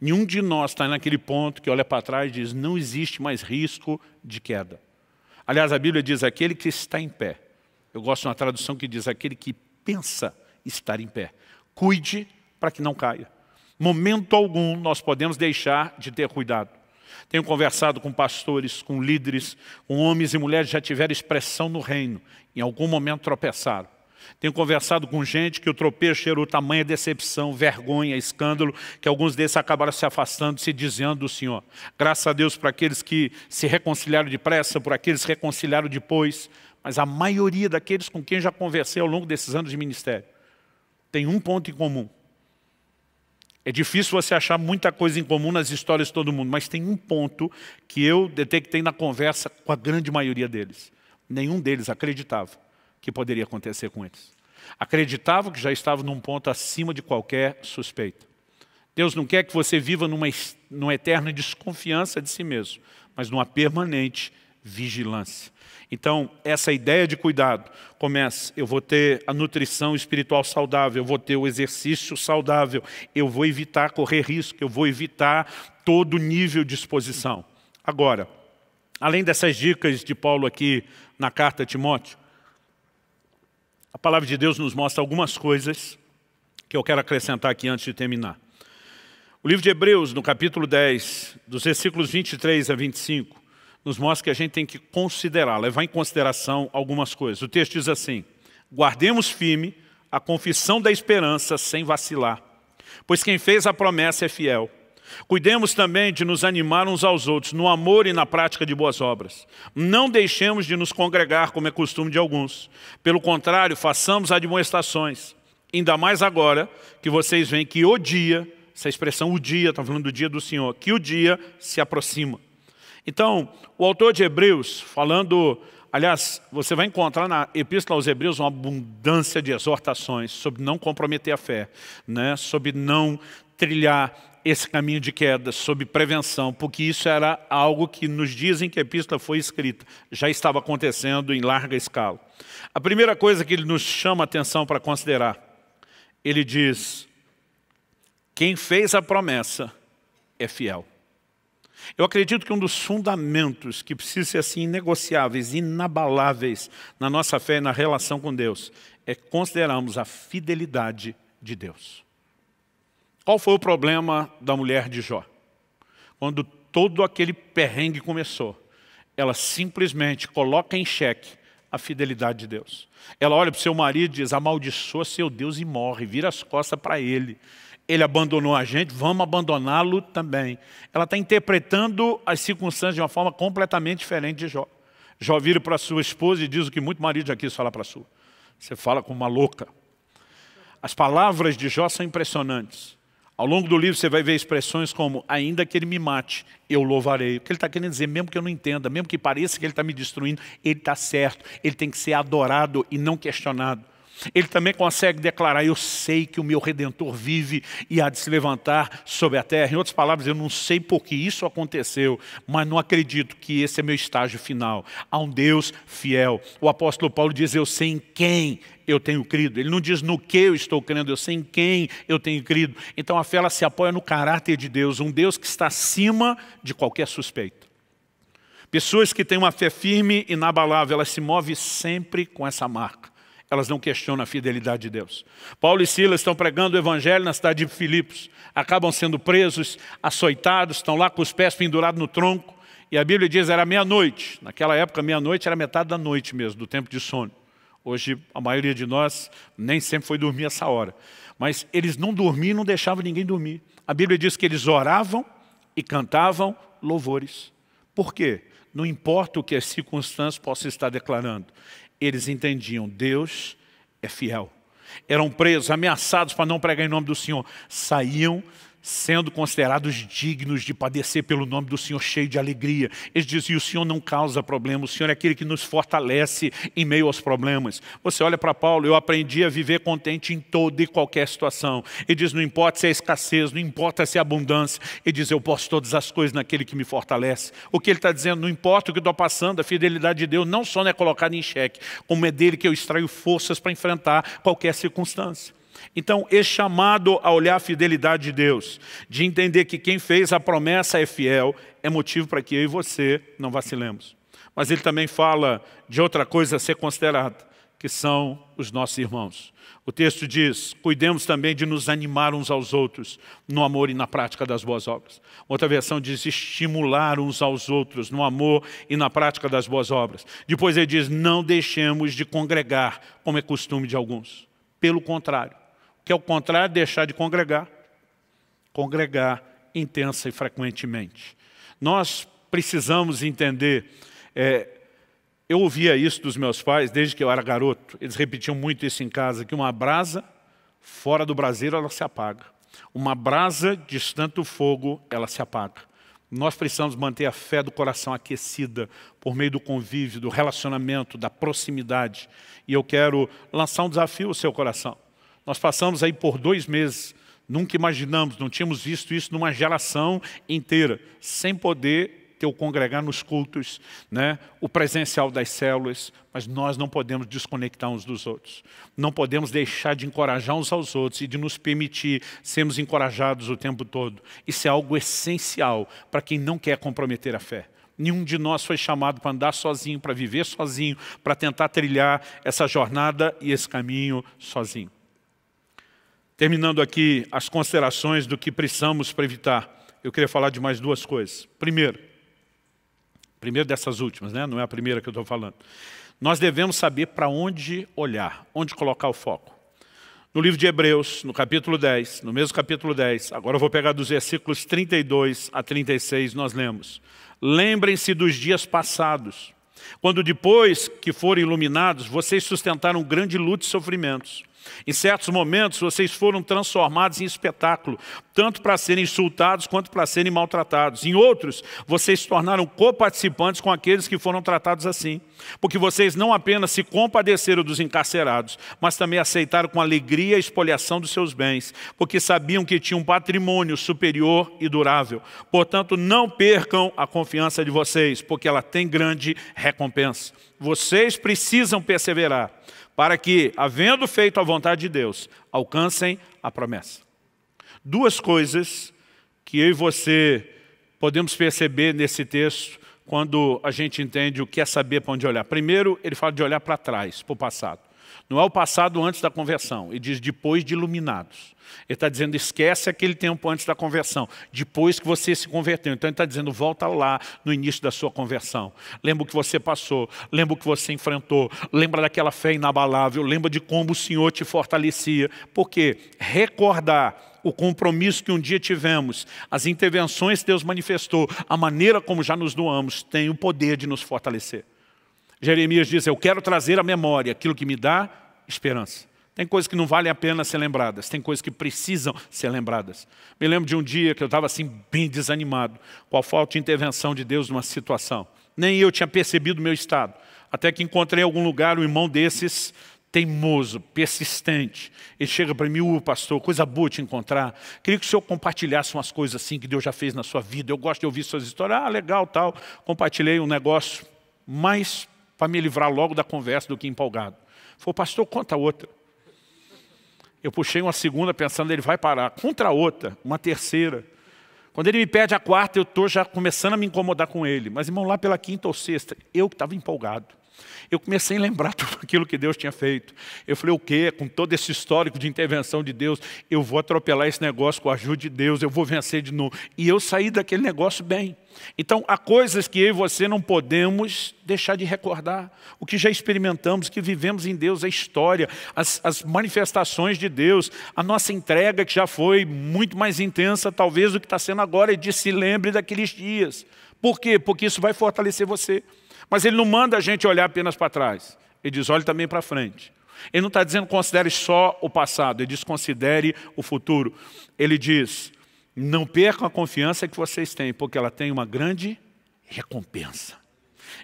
Nenhum de nós está naquele ponto que olha para trás e diz, não existe mais risco de queda. Aliás, a Bíblia diz, aquele que está em pé. Eu gosto de uma tradução que diz, aquele que pensa estar em pé. Cuide para que não caia. Momento algum nós podemos deixar de ter cuidado. Tenho conversado com pastores, com líderes, com homens e mulheres que já tiveram expressão no reino. Em algum momento tropeçaram. Tenho conversado com gente que o tropeço gerou tamanha decepção, vergonha, escândalo, que alguns desses acabaram se afastando, se dizendo do Senhor. Graças a Deus para aqueles que se reconciliaram depressa, por aqueles que se reconciliaram depois, mas a maioria daqueles com quem já conversei ao longo desses anos de ministério tem um ponto em comum. É difícil você achar muita coisa em comum nas histórias de todo mundo, mas tem um ponto que eu detectei na conversa com a grande maioria deles. Nenhum deles acreditava que poderia acontecer com eles. Acreditavam que já estavam num ponto acima de qualquer suspeita. Deus não quer que você viva numa, numa eterna desconfiança de si mesmo, mas numa permanente vigilância. Então, essa ideia de cuidado começa, eu vou ter a nutrição espiritual saudável, eu vou ter o exercício saudável, eu vou evitar correr risco, eu vou evitar todo nível de exposição. Agora, além dessas dicas de Paulo aqui na carta a Timóteo, a palavra de Deus nos mostra algumas coisas que eu quero acrescentar aqui antes de terminar. O livro de Hebreus, no capítulo 10, dos versículos 23 a 25, nos mostra que a gente tem que considerar, levar em consideração algumas coisas. O texto diz assim, guardemos firme a confissão da esperança sem vacilar, pois quem fez a promessa é fiel. Cuidemos também de nos animar uns aos outros, no amor e na prática de boas obras. Não deixemos de nos congregar, como é costume de alguns. Pelo contrário, façamos admoestações. Ainda mais agora que vocês veem que o dia, essa expressão o dia, está falando do dia do Senhor, que o dia se aproxima. Então, o autor de Hebreus, falando Aliás, você vai encontrar na Epístola aos Hebreus uma abundância de exortações sobre não comprometer a fé, né? sobre não trilhar esse caminho de queda sob prevenção, porque isso era algo que nos dizem que a epístola foi escrita, já estava acontecendo em larga escala. A primeira coisa que ele nos chama a atenção para considerar, ele diz, quem fez a promessa é fiel. Eu acredito que um dos fundamentos que precisa ser assim negociáveis, inabaláveis na nossa fé e na relação com Deus, é considerarmos a fidelidade de Deus. Qual foi o problema da mulher de Jó? Quando todo aquele perrengue começou, ela simplesmente coloca em xeque a fidelidade de Deus. Ela olha para o seu marido e diz, amaldiçoa seu Deus e morre, vira as costas para ele. Ele abandonou a gente, vamos abandoná-lo também. Ela está interpretando as circunstâncias de uma forma completamente diferente de Jó. Jó vira para sua esposa e diz o que muito marido já quis falar para sua. Você fala com uma louca. As palavras de Jó são impressionantes. Ao longo do livro você vai ver expressões como ainda que ele me mate, eu louvarei. O que ele está querendo dizer, mesmo que eu não entenda, mesmo que pareça que ele está me destruindo, ele está certo, ele tem que ser adorado e não questionado. Ele também consegue declarar: Eu sei que o meu redentor vive e há de se levantar sobre a terra. Em outras palavras, eu não sei por que isso aconteceu, mas não acredito que esse é meu estágio final. Há um Deus fiel. O apóstolo Paulo diz: Eu sei em quem eu tenho crido. Ele não diz no que eu estou crendo, eu sei em quem eu tenho crido. Então a fé ela se apoia no caráter de Deus, um Deus que está acima de qualquer suspeita. Pessoas que têm uma fé firme, e inabalável, elas se movem sempre com essa marca elas não questionam a fidelidade de Deus. Paulo e Silas estão pregando o evangelho na cidade de Filipos. Acabam sendo presos, açoitados, estão lá com os pés pendurados no tronco. E a Bíblia diz, era meia-noite. Naquela época, meia-noite era metade da noite mesmo, do tempo de sono. Hoje, a maioria de nós nem sempre foi dormir essa hora. Mas eles não dormiam e não deixavam ninguém dormir. A Bíblia diz que eles oravam e cantavam louvores. Por quê? Não importa o que as circunstâncias possam estar declarando eles entendiam, Deus é fiel. Eram presos, ameaçados para não pregar em nome do Senhor. Saíam sendo considerados dignos de padecer pelo nome do Senhor cheio de alegria. Ele diz, e o Senhor não causa problemas. o Senhor é aquele que nos fortalece em meio aos problemas. Você olha para Paulo, eu aprendi a viver contente em toda e qualquer situação. Ele diz, não importa se é escassez, não importa se é abundância. Ele diz, eu posso todas as coisas naquele que me fortalece. O que ele está dizendo, não importa o que estou passando, a fidelidade de Deus não só não é colocada em xeque, como é dele que eu extraio forças para enfrentar qualquer circunstância. Então, é chamado a olhar a fidelidade de Deus, de entender que quem fez a promessa é fiel, é motivo para que eu e você não vacilemos. Mas ele também fala de outra coisa a ser considerada, que são os nossos irmãos. O texto diz, cuidemos também de nos animar uns aos outros no amor e na prática das boas obras. Outra versão diz, estimular uns aos outros no amor e na prática das boas obras. Depois ele diz, não deixemos de congregar, como é costume de alguns. Pelo contrário, que é o contrário de deixar de congregar, congregar intensa e frequentemente. Nós precisamos entender, é, eu ouvia isso dos meus pais desde que eu era garoto, eles repetiam muito isso em casa, que uma brasa fora do braseiro ela se apaga. Uma brasa distante do fogo, ela se apaga. Nós precisamos manter a fé do coração aquecida por meio do convívio, do relacionamento, da proximidade. E eu quero lançar um desafio ao seu coração. Nós passamos aí por dois meses, nunca imaginamos, não tínhamos visto isso numa geração inteira, sem poder ter o congregar nos cultos, né? o presencial das células, mas nós não podemos desconectar uns dos outros. Não podemos deixar de encorajar uns aos outros e de nos permitir sermos encorajados o tempo todo. Isso é algo essencial para quem não quer comprometer a fé. Nenhum de nós foi chamado para andar sozinho, para viver sozinho, para tentar trilhar essa jornada e esse caminho sozinho. Terminando aqui as considerações do que precisamos para evitar, eu queria falar de mais duas coisas. Primeiro, primeiro dessas últimas, né? não é a primeira que eu estou falando. Nós devemos saber para onde olhar, onde colocar o foco. No livro de Hebreus, no capítulo 10, no mesmo capítulo 10, agora eu vou pegar dos versículos 32 a 36, nós lemos. Lembrem-se dos dias passados, quando depois que foram iluminados, vocês sustentaram grande luta e sofrimentos. Em certos momentos, vocês foram transformados em espetáculo, tanto para serem insultados quanto para serem maltratados. Em outros, vocês se tornaram coparticipantes com aqueles que foram tratados assim, porque vocês não apenas se compadeceram dos encarcerados, mas também aceitaram com alegria a expoliação dos seus bens, porque sabiam que tinham um patrimônio superior e durável. Portanto, não percam a confiança de vocês, porque ela tem grande recompensa. Vocês precisam perseverar, para que, havendo feito a vontade de Deus, alcancem a promessa. Duas coisas que eu e você podemos perceber nesse texto quando a gente entende o que é saber para onde olhar. Primeiro, ele fala de olhar para trás, para o passado. Não é o passado antes da conversão. Ele diz depois de iluminados. Ele está dizendo esquece aquele tempo antes da conversão, depois que você se converteu. Então ele está dizendo volta lá no início da sua conversão. Lembra o que você passou, lembra o que você enfrentou, lembra daquela fé inabalável, lembra de como o Senhor te fortalecia. Porque recordar o compromisso que um dia tivemos, as intervenções que Deus manifestou, a maneira como já nos doamos, tem o poder de nos fortalecer. Jeremias diz, eu quero trazer à memória aquilo que me dá esperança. Tem coisas que não valem a pena ser lembradas, tem coisas que precisam ser lembradas. Me lembro de um dia que eu estava assim bem desanimado, com a falta de intervenção de Deus numa situação. Nem eu tinha percebido o meu estado. Até que encontrei em algum lugar um irmão desses, teimoso, persistente. Ele chega para mim, uh, pastor, coisa boa te encontrar. Queria que o senhor compartilhasse umas coisas assim que Deus já fez na sua vida. Eu gosto de ouvir suas histórias. Ah, legal, tal. Compartilhei um negócio mais para me livrar logo da conversa do que empolgado. Falei, pastor, conta outra. Eu puxei uma segunda pensando, ele vai parar. Contra outra, uma terceira. Quando ele me pede a quarta, eu estou já começando a me incomodar com ele. Mas, irmão, lá pela quinta ou sexta, eu que estava empolgado. Eu comecei a lembrar tudo aquilo que Deus tinha feito. Eu falei, o quê? Com todo esse histórico de intervenção de Deus, eu vou atropelar esse negócio com a ajuda de Deus, eu vou vencer de novo. E eu saí daquele negócio bem. Então, há coisas que eu e você não podemos deixar de recordar. O que já experimentamos, o que vivemos em Deus, a história, as, as manifestações de Deus, a nossa entrega que já foi muito mais intensa, talvez, do que está sendo agora, é de se lembre daqueles dias. Por quê? Porque isso vai fortalecer você. Mas ele não manda a gente olhar apenas para trás. Ele diz, olhe também para frente. Ele não está dizendo considere só o passado, ele diz considere o futuro. Ele diz, não percam a confiança que vocês têm, porque ela tem uma grande recompensa.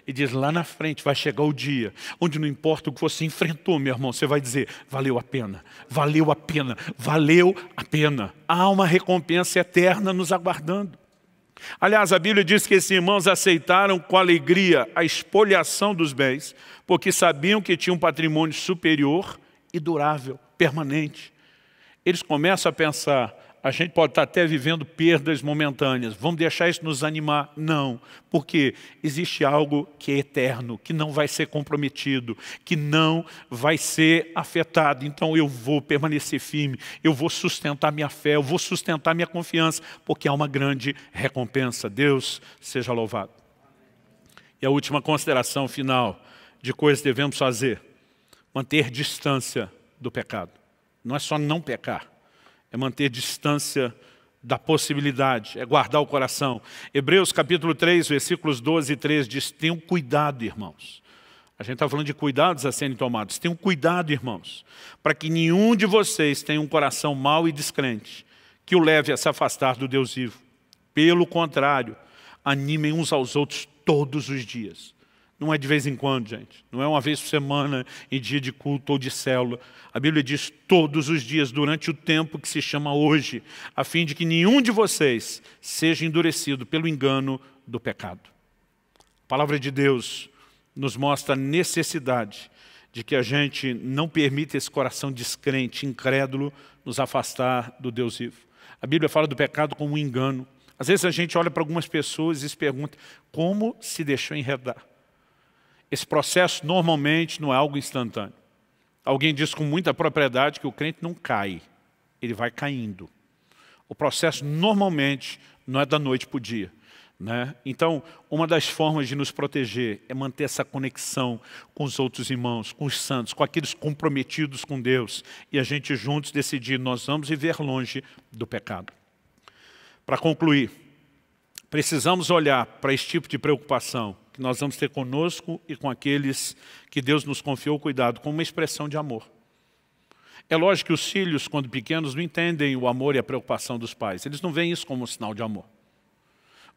E diz, lá na frente vai chegar o dia, onde não importa o que você enfrentou, meu irmão, você vai dizer, valeu a pena, valeu a pena, valeu a pena. Há uma recompensa eterna nos aguardando. Aliás, a Bíblia diz que esses irmãos aceitaram com alegria a expoliação dos bens, porque sabiam que tinham um patrimônio superior e durável, permanente. Eles começam a pensar, a gente pode estar até vivendo perdas momentâneas. Vamos deixar isso nos animar? Não, porque existe algo que é eterno, que não vai ser comprometido, que não vai ser afetado. Então eu vou permanecer firme, eu vou sustentar minha fé, eu vou sustentar minha confiança, porque há uma grande recompensa. Deus seja louvado. E a última consideração final de coisas que devemos fazer, manter distância do pecado. Não é só não pecar, é manter distância da possibilidade, é guardar o coração. Hebreus capítulo 3, versículos 12 e 13 diz, tenham cuidado, irmãos. A gente está falando de cuidados a serem tomados. Tenham cuidado, irmãos, para que nenhum de vocês tenha um coração mau e descrente, que o leve a se afastar do Deus vivo. Pelo contrário, animem uns aos outros todos os dias, não é de vez em quando, gente. Não é uma vez por semana, em dia de culto ou de célula. A Bíblia diz todos os dias, durante o tempo que se chama hoje, a fim de que nenhum de vocês seja endurecido pelo engano do pecado. A palavra de Deus nos mostra a necessidade de que a gente não permita esse coração descrente, incrédulo, nos afastar do Deus vivo. A Bíblia fala do pecado como um engano. Às vezes a gente olha para algumas pessoas e se pergunta como se deixou enredar esse processo normalmente não é algo instantâneo. Alguém diz com muita propriedade que o crente não cai, ele vai caindo. O processo normalmente não é da noite para o dia. Né? Então, uma das formas de nos proteger é manter essa conexão com os outros irmãos, com os santos, com aqueles comprometidos com Deus. E a gente juntos decidir, nós vamos viver longe do pecado. Para concluir, Precisamos olhar para esse tipo de preocupação que nós vamos ter conosco e com aqueles que Deus nos confiou cuidado, como uma expressão de amor. É lógico que os filhos, quando pequenos, não entendem o amor e a preocupação dos pais. Eles não veem isso como um sinal de amor.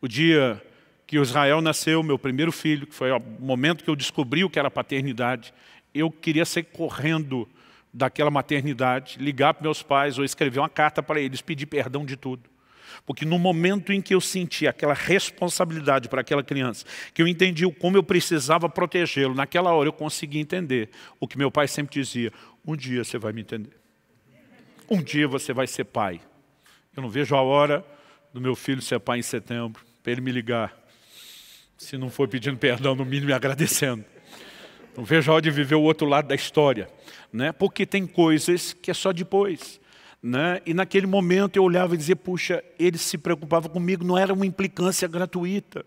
O dia que Israel nasceu, meu primeiro filho, que foi o momento que eu descobri o que era paternidade, eu queria sair correndo daquela maternidade, ligar para meus pais ou escrever uma carta para eles, pedir perdão de tudo. Porque no momento em que eu senti aquela responsabilidade para aquela criança, que eu entendi como eu precisava protegê-lo, naquela hora eu consegui entender o que meu pai sempre dizia, um dia você vai me entender. Um dia você vai ser pai. Eu não vejo a hora do meu filho ser pai em setembro, para ele me ligar. Se não for pedindo perdão, no mínimo me agradecendo. Não vejo a hora de viver o outro lado da história. Né? Porque tem coisas que é só depois. Né? E naquele momento eu olhava e dizia, puxa, ele se preocupava comigo, não era uma implicância gratuita.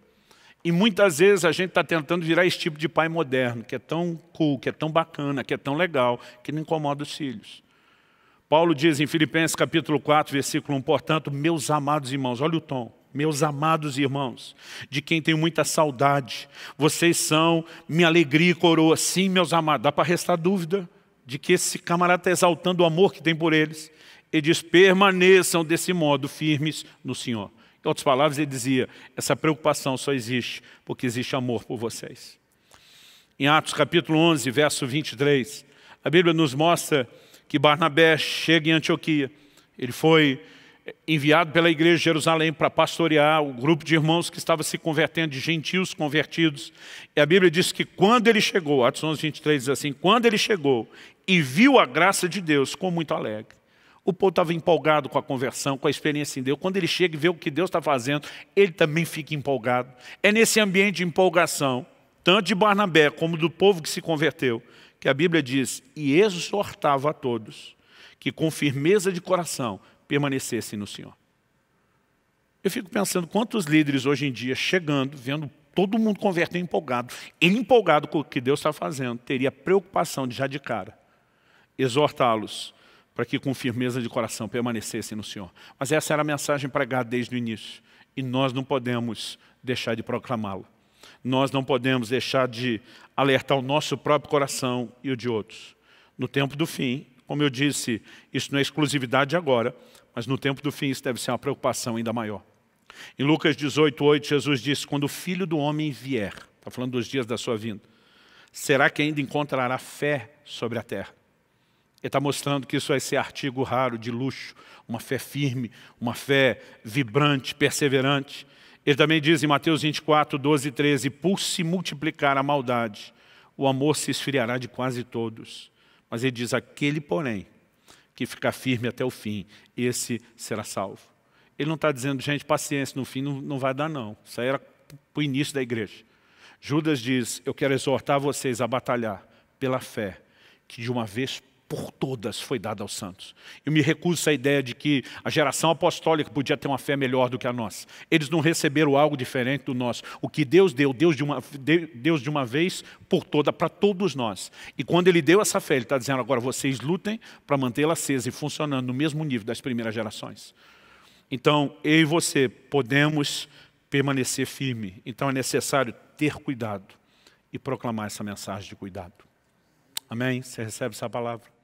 E muitas vezes a gente está tentando virar esse tipo de pai moderno, que é tão cool, que é tão bacana, que é tão legal, que não incomoda os filhos. Paulo diz em Filipenses capítulo 4, versículo 1, portanto, meus amados irmãos, olha o tom, meus amados irmãos, de quem tenho muita saudade, vocês são minha alegria e coroa. Sim, meus amados, dá para restar dúvida de que esse camarada está exaltando o amor que tem por eles. Ele diz, permaneçam desse modo firmes no Senhor. Em outras palavras, ele dizia, essa preocupação só existe porque existe amor por vocês. Em Atos capítulo 11, verso 23, a Bíblia nos mostra que Barnabé chega em Antioquia. Ele foi eh, enviado pela igreja de Jerusalém para pastorear o grupo de irmãos que estava se convertendo, de gentios convertidos. E a Bíblia diz que quando ele chegou, Atos 11, 23 diz assim, quando ele chegou e viu a graça de Deus, ficou muito alegre. O povo estava empolgado com a conversão, com a experiência em Deus. Quando ele chega e vê o que Deus está fazendo, ele também fica empolgado. É nesse ambiente de empolgação, tanto de Barnabé como do povo que se converteu, que a Bíblia diz, e exortava a todos que com firmeza de coração permanecessem no Senhor. Eu fico pensando quantos líderes hoje em dia chegando, vendo todo mundo convertido empolgado, ele empolgado com o que Deus está fazendo, teria preocupação de já de cara exortá-los para que com firmeza de coração permanecessem no Senhor. Mas essa era a mensagem pregada desde o início, e nós não podemos deixar de proclamá-la. Nós não podemos deixar de alertar o nosso próprio coração e o de outros. No tempo do fim, como eu disse, isso não é exclusividade agora, mas no tempo do fim isso deve ser uma preocupação ainda maior. Em Lucas 18, 8, Jesus disse, quando o Filho do Homem vier, está falando dos dias da sua vinda, será que ainda encontrará fé sobre a terra? Ele está mostrando que isso vai ser artigo raro, de luxo, uma fé firme, uma fé vibrante, perseverante. Ele também diz em Mateus 24, 12 e 13, por se multiplicar a maldade, o amor se esfriará de quase todos. Mas ele diz, aquele, porém, que ficar firme até o fim, esse será salvo. Ele não está dizendo, gente, paciência, no fim não, não vai dar não. Isso aí era para o início da igreja. Judas diz, eu quero exortar vocês a batalhar pela fé, que de uma vez por todas foi dada aos santos. Eu me recuso à ideia de que a geração apostólica podia ter uma fé melhor do que a nossa. Eles não receberam algo diferente do nosso. O que Deus deu, Deus de uma, Deus de uma vez por toda, para todos nós. E quando Ele deu essa fé, Ele está dizendo, agora vocês lutem para mantê-la acesa e funcionando no mesmo nível das primeiras gerações. Então, eu e você podemos permanecer firme. Então é necessário ter cuidado e proclamar essa mensagem de cuidado. Amém? Você recebe essa palavra?